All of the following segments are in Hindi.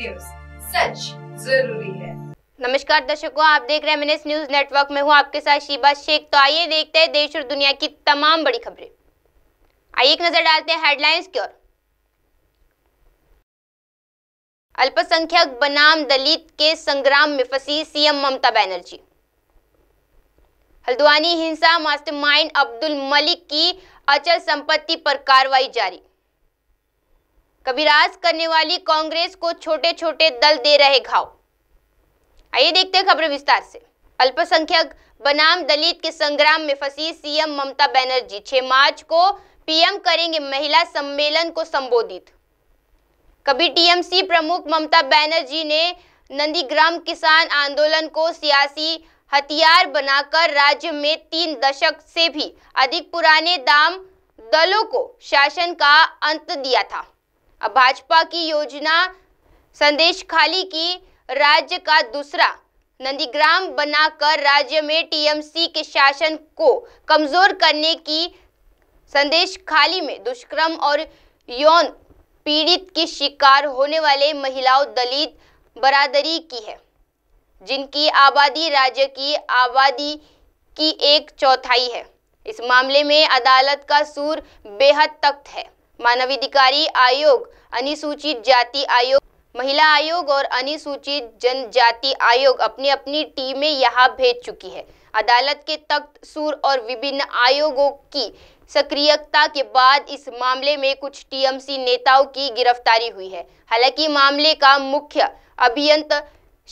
न्यूज सच जरूरी है नमस्कार दर्शकों आप देख रहे हैं न्यूज नेटवर्क में हूँ आपके साथ शिबा शेख तो आइए देखते हैं देश और दुनिया की तमाम बड़ी खबरें आइए एक नजर डालते हैं हेडलाइंस की ओर अल्पसंख्यक बनाम दलित के संग्राम में फंसी सीएम ममता बनर्जी हल्द्वानी हिंसा मास्टरमाइंड अब्दुल मलिक की अचल संपत्ति पर कार्रवाई जारी कबीराज करने वाली कांग्रेस को छोटे छोटे दल दे रहे घाव आइए देखते हैं खबर विस्तार से अल्पसंख्यक बनाम दलित के संग्राम में फंसी सीएम ममता बनर्जी 6 मार्च को पीएम करेंगे महिला सम्मेलन को संबोधित कभी टीएमसी प्रमुख ममता बनर्जी ने नंदीग्राम किसान आंदोलन को सियासी हथियार बनाकर राज्य में तीन दशक से भी अधिक पुराने दाम दलों को शासन का अंत दिया था अब भाजपा की योजना संदेश खाली की राज्य का दूसरा नंदीग्राम बनाकर राज्य में टीएमसी के शासन को कमजोर करने की संदेश खाली में दुष्कर्म और यौन पीड़ित की शिकार होने वाले महिलाओं दलित बरादरी की है जिनकी आबादी राज्य की आबादी की एक चौथाई है इस मामले में अदालत का सूर बेहद तख्त है मानवाधिकारी आयोग अनुसूचित जाति आयोग महिला आयोग और अनुसूचित जनजाति आयोग अपनी अपनी टीमें यहाँ भेज चुकी है अदालत के तख्त सुर और विभिन्न आयोगों की सक्रियता के बाद इस मामले में कुछ टीएमसी नेताओं की गिरफ्तारी हुई है हालांकि मामले का मुख्य अभियंता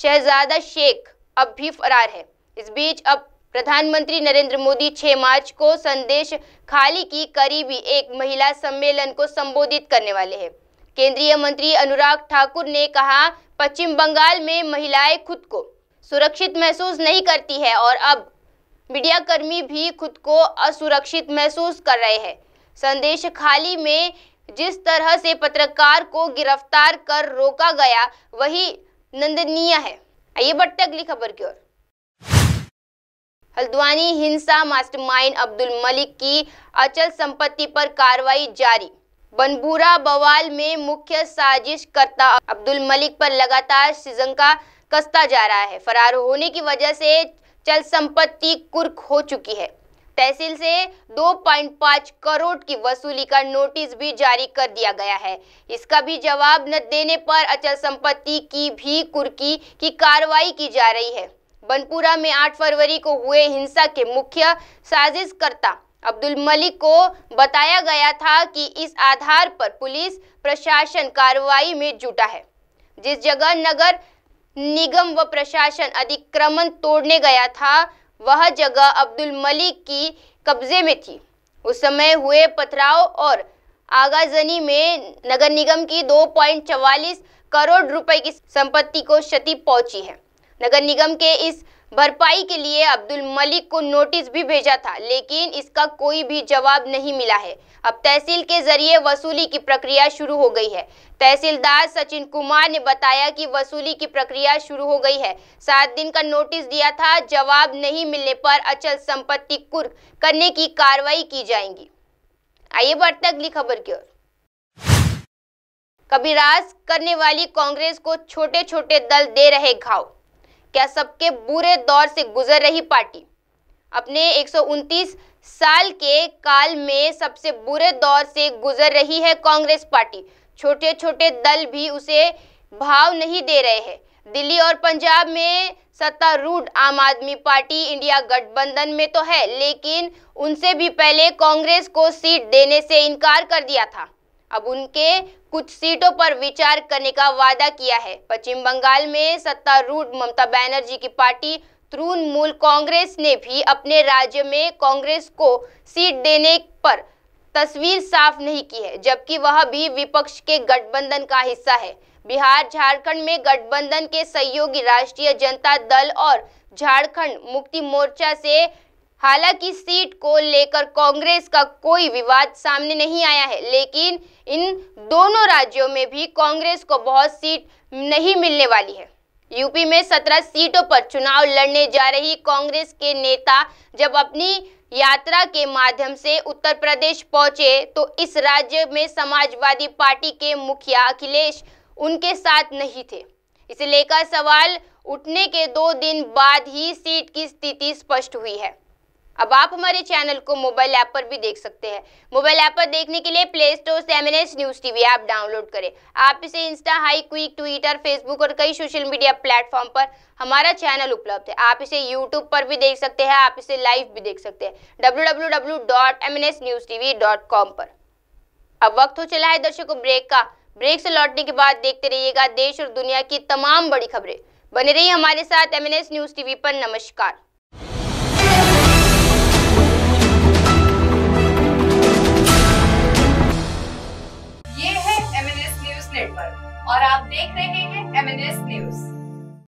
शहजादा शेख अब भी फरार है इस बीच अब प्रधानमंत्री नरेंद्र मोदी 6 मार्च को संदेश खाली की करीबी एक महिला सम्मेलन को संबोधित करने वाले हैं केंद्रीय मंत्री अनुराग ठाकुर ने कहा पश्चिम बंगाल में महिलाएं खुद को सुरक्षित महसूस नहीं करती है और अब मीडिया कर्मी भी खुद को असुरक्षित महसूस कर रहे हैं संदेश खाली में जिस तरह से पत्रकार को गिरफ्तार कर रोका गया वही नंदनीय है आइए बढ़ते अगली खबर की ओर हल्द्वानी हिंसा मास्टरमाइंड अब्दुल मलिक की अचल संपत्ति पर कार्रवाई जारी बनबूरा बवाल में मुख्य साजिशकर्ता अब्दुल मलिक पर लगातार श्रीलंका कसता जा रहा है फरार होने की वजह से चल संपत्ति कुर्क हो चुकी है तहसील से 2.5 करोड़ की वसूली का नोटिस भी जारी कर दिया गया है इसका भी जवाब न देने पर अचल संपत्ति की भी कुर्की की कार्रवाई की जा रही है बनपुरा में 8 फरवरी को हुए हिंसा के मुख्य साजिशकर्ता अब्दुल मलिक को बताया गया था कि इस आधार पर पुलिस प्रशासन कार्रवाई में जुटा है जिस जगह नगर निगम व प्रशासन अतिक्रमण तोड़ने गया था वह जगह अब्दुल मलिक की कब्जे में थी उस समय हुए पथराव और आगाजनी में नगर निगम की 2.44 करोड़ रुपए की संपत्ति को क्षति पहुंची है नगर निगम के इस भरपाई के लिए अब्दुल मलिक को नोटिस भी भेजा था लेकिन इसका कोई भी जवाब नहीं मिला है अब तहसील के जरिए वसूली की प्रक्रिया शुरू हो गई है तहसीलदार सचिन कुमार ने बताया कि वसूली की प्रक्रिया शुरू हो गई है सात दिन का नोटिस दिया था जवाब नहीं मिलने पर अचल संपत्ति कुर्क करने की कार्रवाई की जाएगी आइए बढ़ते अगली खबर की ओर कभी राज करने वाली कांग्रेस को छोटे छोटे दल दे रहे घाव क्या सबके बुरे दौर से गुजर रही पार्टी अपने एक साल के काल में सबसे बुरे दौर से गुजर रही है कांग्रेस पार्टी छोटे छोटे दल भी उसे भाव नहीं दे रहे हैं दिल्ली और पंजाब में सत्तारूढ़ आम आदमी पार्टी इंडिया गठबंधन में तो है लेकिन उनसे भी पहले कांग्रेस को सीट देने से इनकार कर दिया था अब उनके कुछ सीटों पर विचार करने का वादा किया है पश्चिम बंगाल में सत्तारूढ़ ममता बनर्जी की पार्टी तृणमूल कांग्रेस ने भी अपने राज्य में कांग्रेस को सीट देने पर तस्वीर साफ नहीं की है जबकि वह भी विपक्ष के गठबंधन का हिस्सा है बिहार झारखंड में गठबंधन के सहयोगी राष्ट्रीय जनता दल और झारखंड मुक्ति मोर्चा से हालांकि सीट को लेकर कांग्रेस का कोई विवाद सामने नहीं आया है लेकिन इन दोनों राज्यों में भी कांग्रेस को बहुत सीट नहीं मिलने वाली है यूपी में सत्रह सीटों पर चुनाव लड़ने जा रही कांग्रेस के नेता जब अपनी यात्रा के माध्यम से उत्तर प्रदेश पहुंचे तो इस राज्य में समाजवादी पार्टी के मुखिया अखिलेश उनके साथ नहीं थे इसे लेकर सवाल उठने के दो दिन बाद ही सीट की स्थिति स्पष्ट हुई है अब आप हमारे चैनल को मोबाइल ऐप पर भी देख सकते हैं मोबाइल ऐप पर देखने के लिए प्ले स्टोर से M news TV app download करें आप इसे इंस्टा हाई क्विक ट्विटर फेसबुक और कई सोशल मीडिया प्लेटफॉर्म पर हमारा चैनल उपलब्ध है आप इसे यूट्यूब पर भी देख सकते हैं आप इसे लाइव भी देख सकते हैं डब्ल्यू पर अब वक्त हो चला है दर्शकों ब्रेक का ब्रेक से लौटने के बाद देखते रहिएगा देश और दुनिया की तमाम बड़ी खबरें बने रही हमारे साथ एम न्यूज़ टीवी पर नमस्कार